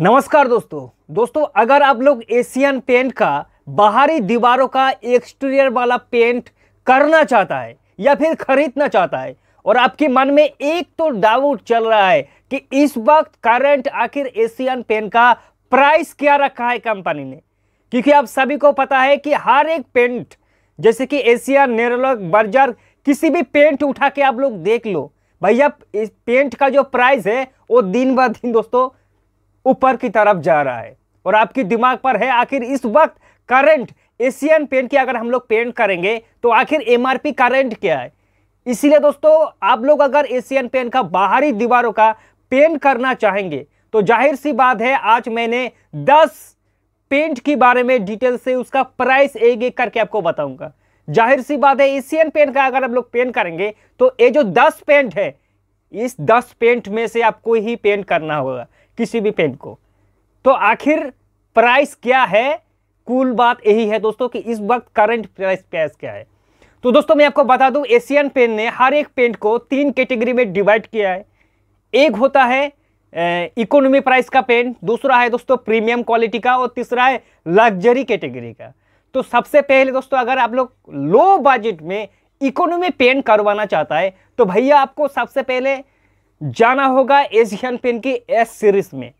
नमस्कार दोस्तों दोस्तों अगर आप लोग एशियन पेंट का बाहरी दीवारों का एक्सटीरियर वाला पेंट करना चाहता है या फिर खरीदना चाहता है और आपके मन में एक तो डाउट चल रहा है कि इस वक्त करंट आखिर एशियन पेंट का प्राइस क्या रखा है कंपनी ने क्योंकि आप सभी को पता है कि हर एक पेंट जैसे कि एशियन नेरोलॉक बर्जर किसी भी पेंट उठा के आप लोग देख लो भैया पेंट का जो प्राइस है वो दिन ब दिन दोस्तों ऊपर की तरफ जा रहा है और आपके दिमाग पर है आखिर इस वक्त करंट एशियन पेंट की अगर हम लोग पेंट करेंगे तो आखिर एमआरपी करंट क्या है इसीलिए दोस्तों आप लोग अगर एशियन पेंट का बाहरी दीवारों का पेंट करना चाहेंगे तो जाहिर सी बात है आज मैंने 10 पेंट के बारे में डिटेल से उसका प्राइस एक एक करके आपको बताऊंगा जाहिर सी बात है एशियन पेंट का अगर आप लोग पेंट करेंगे तो ये जो दस पेंट है इस दस पेंट में से आपको ही पेंट करना होगा किसी भी पेन को तो आखिर प्राइस क्या है कूल बात यही है दोस्तों कि इस वक्त करंट प्राइस प्राइस क्या है तो दोस्तों मैं आपको बता दूं एशियन पेन ने हर एक पेंट को तीन कैटेगरी में डिवाइड किया है एक होता है इकोनॉमी प्राइस का पेंट दूसरा है दोस्तों प्रीमियम क्वालिटी का और तीसरा है लग्जरी कैटेगरी का तो सबसे पहले दोस्तों अगर आप लोग लो बजट में इकोनॉमी पेंट करवाना चाहता है तो भैया आपको सबसे पहले जाना होगा एशियन पेन की एस सीरीज में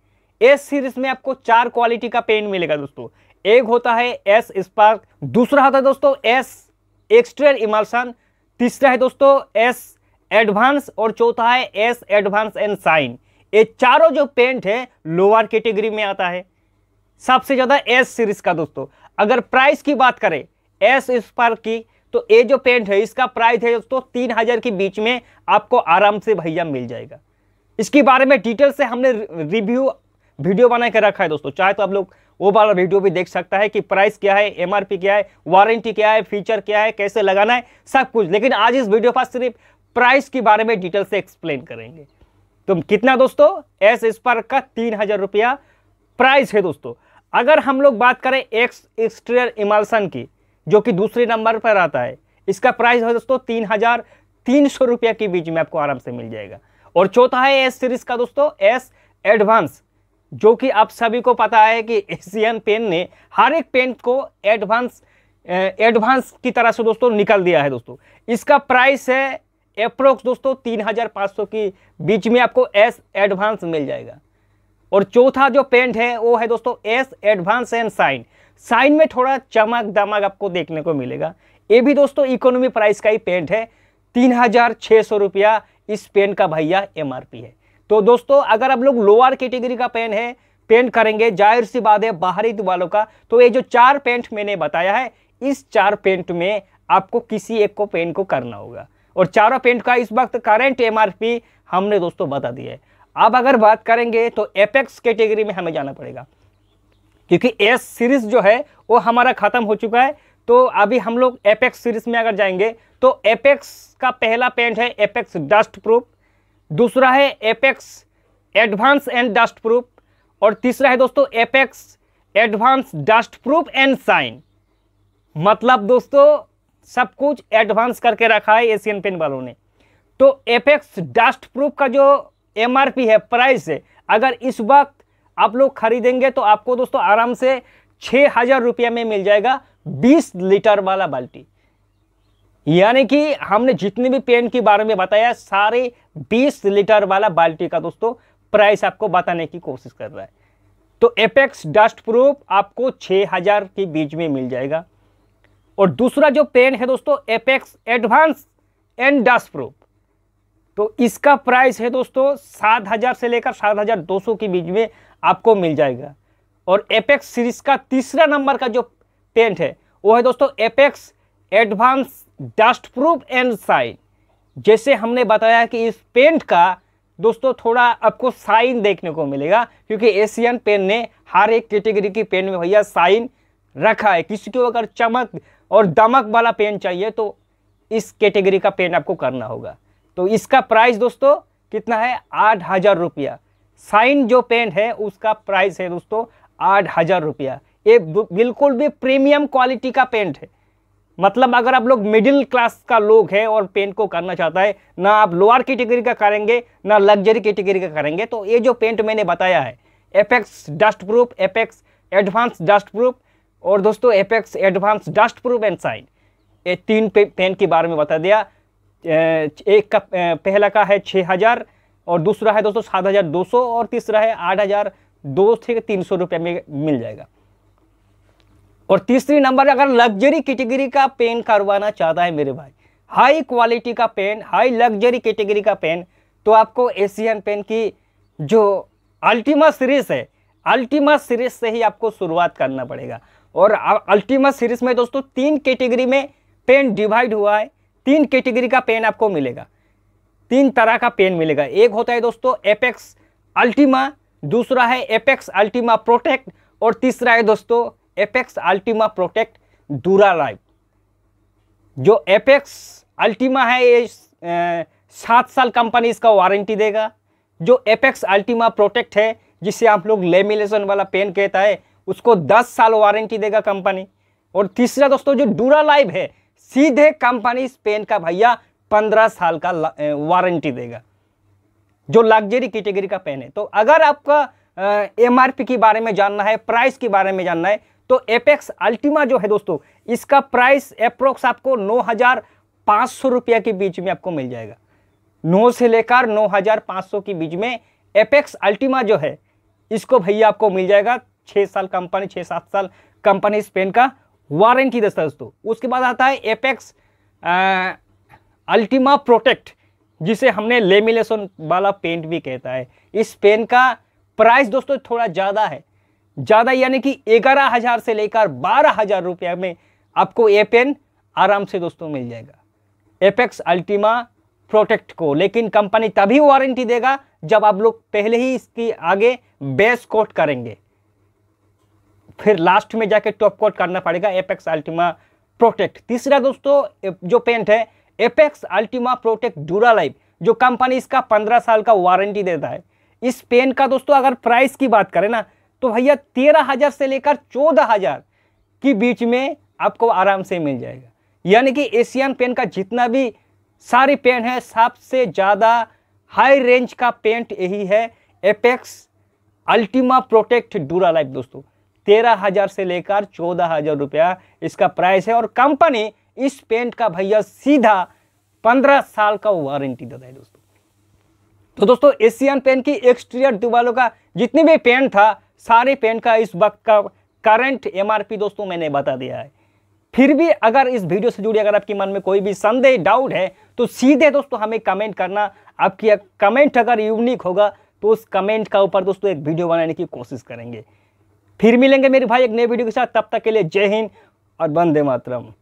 एस सीरीज में आपको चार क्वालिटी का पेन मिलेगा दोस्तों एक होता है एस स्पार्क दूसरा होता है दोस्तों एस एक्सट्रेल इमल्सन तीसरा है दोस्तों एस एडवांस और चौथा है एस एडवांस एंड साइन ये चारों जो पेंट है लोअर कैटेगरी में आता है सबसे ज़्यादा एस सीरीज का दोस्तों अगर प्राइस की बात करें एस स्पार्क की तो ये जो पेंट है इसका प्राइस है दोस्तों तीन हज़ार के बीच में आपको आराम से भैया मिल जाएगा इसके बारे में डिटेल से हमने रिव्यू वीडियो बना के रखा है दोस्तों चाहे तो आप लोग वो वाला वीडियो भी देख सकता है कि प्राइस क्या है एमआरपी क्या है वारंटी क्या है फीचर क्या है कैसे लगाना है सब कुछ लेकिन आज इस वीडियो पर सिर्फ प्राइस के बारे में डिटेल से एक्सप्लेन करेंगे तो कितना दोस्तों एस स्पार्क का तीन हज़ार रुपया प्राइस है दोस्तों अगर हम लोग बात करें एक्स एक्सटीरियर इमालसन की जो कि दूसरे नंबर पर आता है इसका प्राइस है दोस्तों तीन हज़ार तीन सौ रुपया के बीच में आपको आराम से मिल जाएगा और चौथा है एस सीरीज का दोस्तों एस एडवांस जो कि आप सभी को पता है कि एशियन पेन ने हर एक पेन को एडवांस एडवांस की तरह से दोस्तों निकल दिया है दोस्तों इसका प्राइस है अप्रोक्स दोस्तों तीन हज़ार पाँच सौ के बीच में आपको एस एडवांस मिल जाएगा और चौथा जो पेंट है वो है दोस्तों Ace advance and shine shine में थोड़ा चमक दमक आपको देखने को मिलेगा ये भी दोस्तों इकोनॉमी प्राइस का ही पेंट है तीन हज़ार छह सौ रुपया इस पेन का भैया एम है तो दोस्तों अगर आप लोग लोअर कैटेगरी का पेन है पेंट करेंगे जाहिर सी बात है बाहरी वालों का तो ये जो चार पेंट मैंने बताया है इस चार पेंट में आपको किसी एक को पेंट को करना होगा और चारों पेंट का इस वक्त करेंट एमआरपी हमने दोस्तों बता दिया है अब अगर बात करेंगे तो एपेक्स कैटेगरी में हमें जाना पड़ेगा क्योंकि एस सीरीज़ जो है वो हमारा ख़त्म हो चुका है तो अभी हम लोग एपेक्स सीरीज़ में अगर जाएंगे तो एपेक्स का पहला पेंट है एपेक्स डस्ट प्रूफ दूसरा है Apex advance and dust proof और तीसरा है दोस्तों Apex advance dust proof and shine मतलब दोस्तों सब कुछ एडवांस करके रखा है एशियन पेंट वालों ने तो एपेक्स डस्ट प्रूफ का जो एमआरपी है प्राइस है अगर इस वक्त आप लोग खरीदेंगे तो आपको दोस्तों आराम से छः हज़ार रुपया में मिल जाएगा बीस लीटर वाला बाल्टी यानी कि हमने जितने भी पेन के बारे में बताया सारे बीस लीटर वाला बाल्टी का दोस्तों प्राइस आपको बताने की कोशिश कर रहा है तो एपेक्स डस्ट प्रूफ आपको छः हज़ार के बीच में मिल जाएगा और दूसरा जो पेन है दोस्तों Apex advance and dust proof तो इसका प्राइस है दोस्तों सात हज़ार से लेकर सात हज़ार दो सौ के बीच में आपको मिल जाएगा और एपेक्स सीरीज का तीसरा नंबर का जो टेंट है वो है दोस्तों Apex advance dust proof and shine जैसे हमने बताया कि इस पेंट का दोस्तों थोड़ा आपको साइन देखने को मिलेगा क्योंकि एशियन पेन ने हर एक कैटेगरी की पेन में भैया साइन रखा है किसी को अगर चमक और दमक वाला पेन चाहिए तो इस कैटेगरी का पेन आपको करना होगा तो इसका प्राइस दोस्तों कितना है आठ हज़ार रुपया साइन जो पेंट है उसका प्राइस है दोस्तों आठ हज़ार रुपया ये बिल्कुल भी प्रीमियम क्वालिटी का पेंट है मतलब अगर आप लोग मिडिल क्लास का लोग है और पेंट को करना चाहता है ना आप लोअर कैटेगरी का करेंगे ना लग्जरी कैटेगरी का करेंगे तो ये जो पेंट मैंने बताया है Apex dust proof Apex advance dust proof और दोस्तों Apex advance dust proof and shine ये तीन पेंट के बारे में बता दिया एक का पहला का है छः हज़ार और दूसरा है दोस्तों सात हज़ार दो सौ और तीसरा है आठ हज़ार दो से तीन सौ रुपये में मिल जाएगा और तीसरी नंबर अगर लग्जरी कैटेगरी का पेन करवाना चाहता है मेरे भाई हाई क्वालिटी का पेन हाई लग्जरी कैटेगरी का पेन तो आपको एशियन पेन की जो अल्टीमा सीरीज़ है अल्टीमा सीरीज से ही आपको शुरुआत करना पड़ेगा और अल्टीमा सीरीज में दोस्तों तीन कैटेगरी में पेन डिवाइड हुआ है तीन कैटेगरी का पेन आपको मिलेगा तीन तरह का पेन मिलेगा एक होता है दोस्तों एपेक्स अल्टीमा दूसरा है एपेक्स अल्टीमा प्रोटेक्ट और तीसरा है दोस्तों Apex Ultima Protect Dura Life जो एपेक्स अल्टीमा है ये सात साल कंपनी इसका वारंटी देगा जो एपेक्स अल्टीमा प्रोटेक्ट है जिसे आप लोग लेमिलेशन वाला पेन कहता है उसको दस साल वारंटी देगा कंपनी और तीसरा दोस्तों जो डूरा लाइव है सीधे कंपनी इस पेन का भैया पंद्रह साल का वारंटी देगा जो लग्जरी कैटेगरी का पेन है तो अगर आपका एमआरपी के बारे में जानना है प्राइस के बारे में जानना है तो एपेक्स अल्टीमा जो है दोस्तों इसका प्राइस अप्रोक्स आपको नौ हज़ार पाँच सौ रुपया के बीच में आपको मिल जाएगा नौ से लेकर नौ हज़ार पाँच सौ के बीच में एपेक्स अल्टीमा जो है इसको भैया आपको मिल जाएगा छः साल कंपनी छः सात साल कंपनी इस पेन का वारंटी दस्ता दोस्तों उसके बाद आता है एपेक्स अल्टीमा प्रोटेक्ट जिसे हमने लेमिनेशन वाला पेंट भी कहता है इस पेन का प्राइस दोस्तों थोड़ा ज़्यादा है ज़्यादा यानी कि ग्यारह हज़ार से लेकर बारह हज़ार रुपया में आपको ये पेन आराम से दोस्तों मिल जाएगा एपेक्स अल्टीमा प्रोटेक्ट को लेकिन कंपनी तभी वारंटी देगा जब आप लोग पहले ही इसकी आगे बेस कोट करेंगे फिर लास्ट में जाके टॉप कोट करना पड़ेगा एपेक्स अल्टीमा प्रोटेक्ट तीसरा दोस्तों जो पेंट है Apex Ultima Protect Dura Life जो कंपनी इसका पंद्रह साल का वारंटी देता है इस पेन का दोस्तों अगर प्राइस की बात करें ना तो भैया तेरह हज़ार से लेकर चौदह हज़ार के बीच में आपको आराम से मिल जाएगा यानी कि एशियन पेन का जितना भी सारी पेन है सबसे ज़्यादा हाई रेंज का पेंट यही है Apex Ultima Protect Dura Life दोस्तों तेरह हज़ार से लेकर चौदह हज़ार रुपया इसका प्राइस है और कंपनी इस पेंट का भैया सीधा पंद्रह साल का वारंटी देता है दोस्तों तो दोस्तों एशियन पेंट की एक्सटीरियर दीवालों का जितनी भी पेंट था सारे पेंट का इस वक्त का करंट एमआरपी दोस्तों मैंने बता दिया है फिर भी अगर इस वीडियो से जुड़ी अगर आपके मन में कोई भी संदेह डाउट है तो सीधे दोस्तों हमें कमेंट करना आपकी कमेंट अगर यूनिक होगा तो उस कमेंट का ऊपर दोस्तों एक वीडियो बनाने की कोशिश करेंगे फिर मिलेंगे मेरे भाई एक नए वीडियो के साथ तब तक के लिए जय हिंद और वंदे मातरम